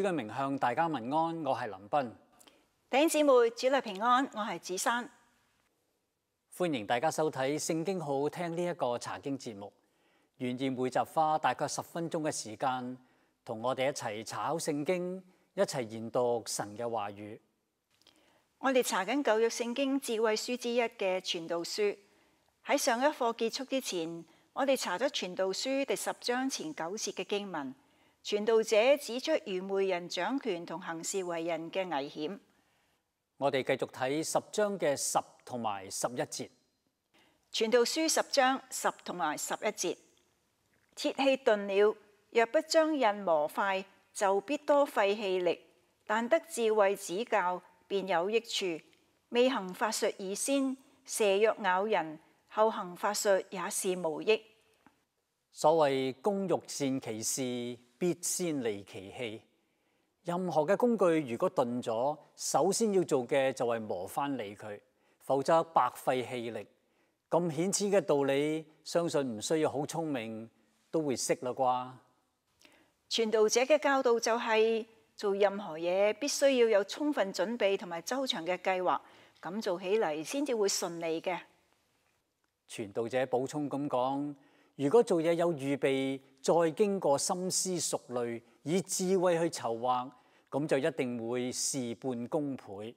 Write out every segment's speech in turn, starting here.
主嘅名向大家问安，我系林斌。弟兄姊妹主内平安，我系子珊。欢迎大家收睇《圣经好听》呢一个查经节目，愿意每集花大概十分钟嘅时间，同我哋一齐查考圣经，一齐研读神嘅话语。我哋查紧旧约圣经智慧书之一嘅《传道书》，喺上一课结束之前，我哋查咗《传道书》第十章前九节嘅经文。传道者指出愚昧人掌权同行事为人嘅危险。我哋继续睇十章嘅十同埋十一节。传道书十章十同埋十一节，铁器钝了，若不将印磨快，就必多费气力。但得智慧指教，便有益处。未行法术而先蛇若咬人，后行法术也是无益。所谓公欲善其事。必先利其器。任何嘅工具如果钝咗，首先要做嘅就系磨翻利佢，否则白费气力。咁显浅嘅道理，相信唔需要好聪明都会识啦啩。传道者嘅教导就系做任何嘢必须要有充分准备同埋周详嘅计划，咁做起嚟先至会顺利嘅。传道者补充咁讲。如果做嘢有預備，再經過深思熟慮，以智慧去籌劃，咁就一定會事半功倍。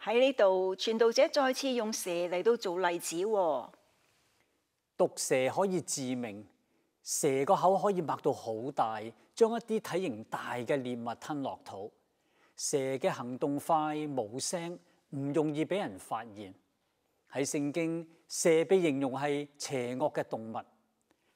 喺呢度，傳道者再次用蛇嚟到做例子。毒蛇可以致命，蛇個口可以擘到好大，將一啲體型大嘅獵物吞落肚。蛇嘅行動快，冇聲，唔容易俾人發現。喺聖經，蛇被形容係邪惡嘅動物。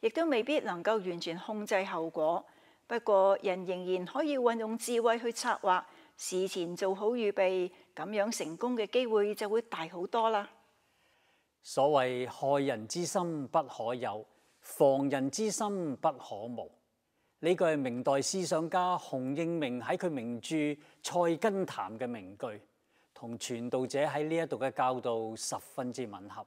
亦都未必能够完全控制后果，不过人仍然可以运用智慧去策划，事前做好预备，咁样成功嘅机会就会大好多啦。所谓害人之心不可有，防人之心不可无。呢句系明代思想家洪应明喺佢名著《菜根谭》嘅名句，同传道者喺呢一度嘅教导十分之吻合。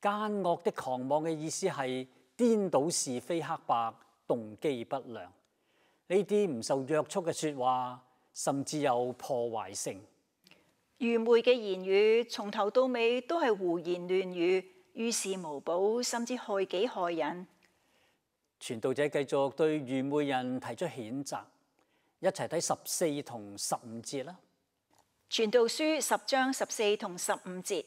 奸恶的狂妄嘅意思系颠倒是非黑白，动机不良。呢啲唔受约束嘅说话，甚至有破坏性。愚昧嘅言语，从头到尾都系胡言乱语，于事无补，甚至害己害人。传道者继续对愚昧人提出谴责，一齐睇十四同十五节啦。传道书十章十四同十五节。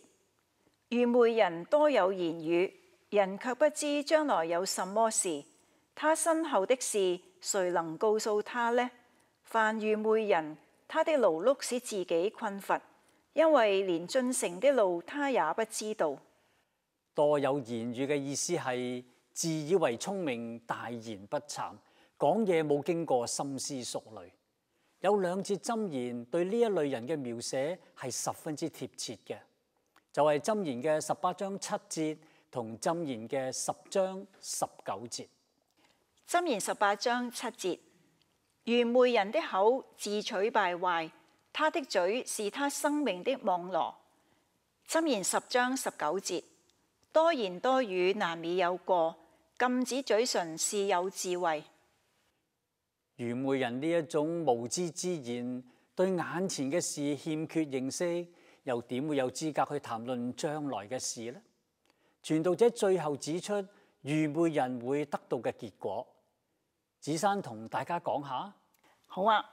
愚昧人多有言语，人却不知将来有什么事。他身后的事，谁能告诉他呢？凡愚昧人，他的劳碌使自己困乏，因为连进城的路他也不知道。多有言语嘅意思系自以为聪明，大言不惭，讲嘢冇经过深思熟虑。有两节箴言对呢一类人嘅描写系十分之贴切嘅。就系箴言嘅十八章七节同箴言嘅十章十九节。箴言十八章七节，愚昧人的口自取败坏，他的嘴是他生命的网罗。箴言十章十九节，多言多语难免有过，禁止嘴唇是有智慧。愚昧人呢一种无知之言，对眼前嘅事欠缺认识。又點會有資格去談論將來嘅事呢？傳道者最後指出愚昧人會得到嘅結果。子珊同大家講下。好啊，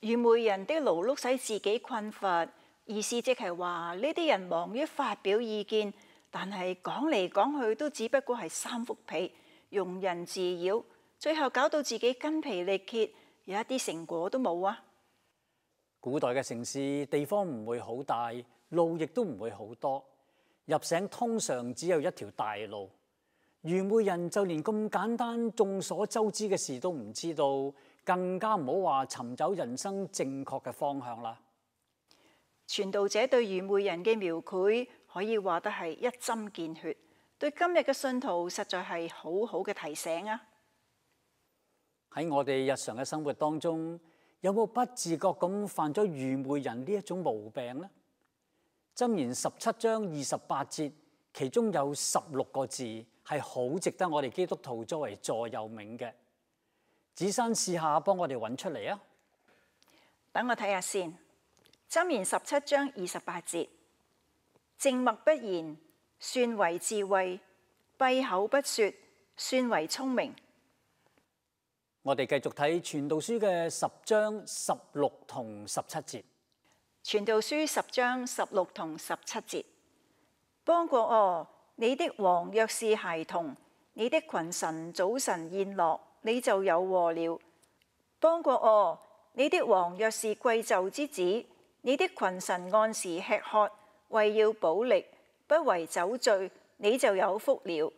愚昧人的勞碌使自己困乏，意思即係話呢啲人忙於發表意見，但係講嚟講去都只不過係三幅被，庸人自擾，最後搞到自己筋疲力竭，有一啲成果都冇啊。古代嘅城市地方唔会好大，路亦都唔会好多。入城通常只有一条大路，愚昧人就连咁简单众所周知嘅事都唔知道，更加唔好话寻找人生正确嘅方向啦。传道者对愚昧人嘅描绘可以话得系一针见血，对今日嘅信徒实在系好好嘅提醒啊！喺我哋日常嘅生活当中。有冇不自觉咁犯咗愚昧人呢一种毛病呢？箴言十七章二十八节，其中有十六个字系好值得我哋基督徒作为座右铭嘅。子珊试下，帮我哋揾出嚟啊！等我睇下先。箴言十七章二十八节：静默不言，算为智慧；闭口不说，算为聪明。我哋继续睇《传道书》嘅十章十六同十七节，《传道书》十章十六同十七节，邦国哦，你的王若是孩童，你的群臣早晨宴乐，你就有祸了。邦国哦，你的王若是贵胄之子，你的群臣按时吃喝，为要保力，不为酒醉，你就有福了。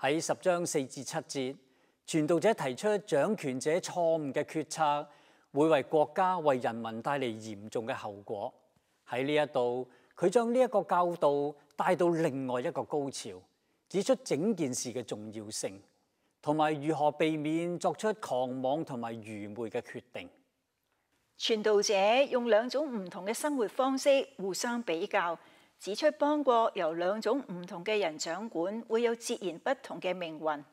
喺十章四至七节。传道者提出掌权者错误嘅决策会为国家为人民带嚟严重嘅后果。喺呢一度，佢将呢一个教导带到另外一个高潮，指出整件事嘅重要性，同埋如何避免作出狂妄同埋愚昧嘅决定。传道者用两种唔同嘅生活方式互相比较，指出邦国由两种唔同嘅人掌管会有截然不同嘅命运。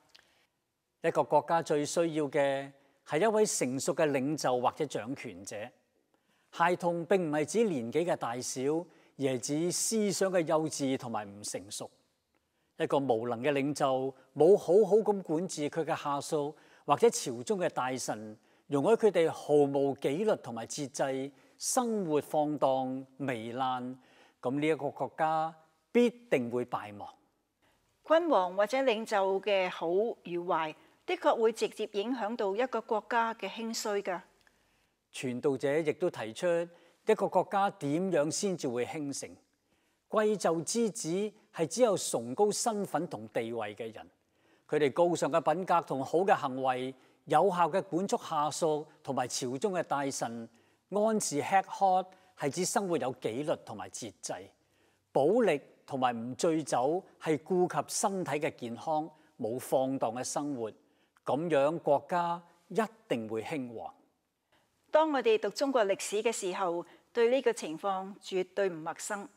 一个国家最需要嘅系一位成熟嘅领袖或者掌权者。孩童并唔系指年纪嘅大小，而系指思想嘅幼稚同埋唔成熟。一个无能嘅领袖，冇好好咁管治佢嘅下属或者朝中嘅大臣，容许佢哋毫无纪律同埋节制，生活放荡糜烂，咁呢一个国家必定会败亡。君王或者领袖嘅好与坏。的确会直接影响到一个国家嘅兴衰噶。传道者亦都提出一个国家点样先至会兴盛。贵就之子系只有崇高身份同地位嘅人，佢哋高尚嘅品格同好嘅行为，有效嘅管束下属同埋朝中嘅大臣。安置吃喝系指生活有纪律同埋节制，保力同埋唔醉酒系顾及身体嘅健康，冇放荡嘅生活。咁样国家一定会兴旺。当我哋读中国历史嘅时候，对呢个情况绝对唔陌生。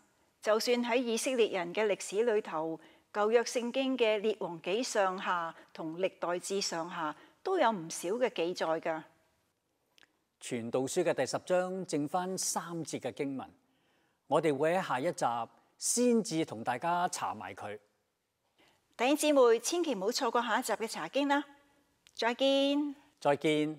就算喺以色列人嘅历史里头，《旧约圣经》嘅《列王纪》上下同《历代志》上下都有唔少嘅记载噶。《全道书》嘅第十章剩翻三节嘅经文，我哋会喺下一集先至同大家查埋佢。弟兄姊妹，千祈唔好错过下一集嘅查经啦！再见，再见。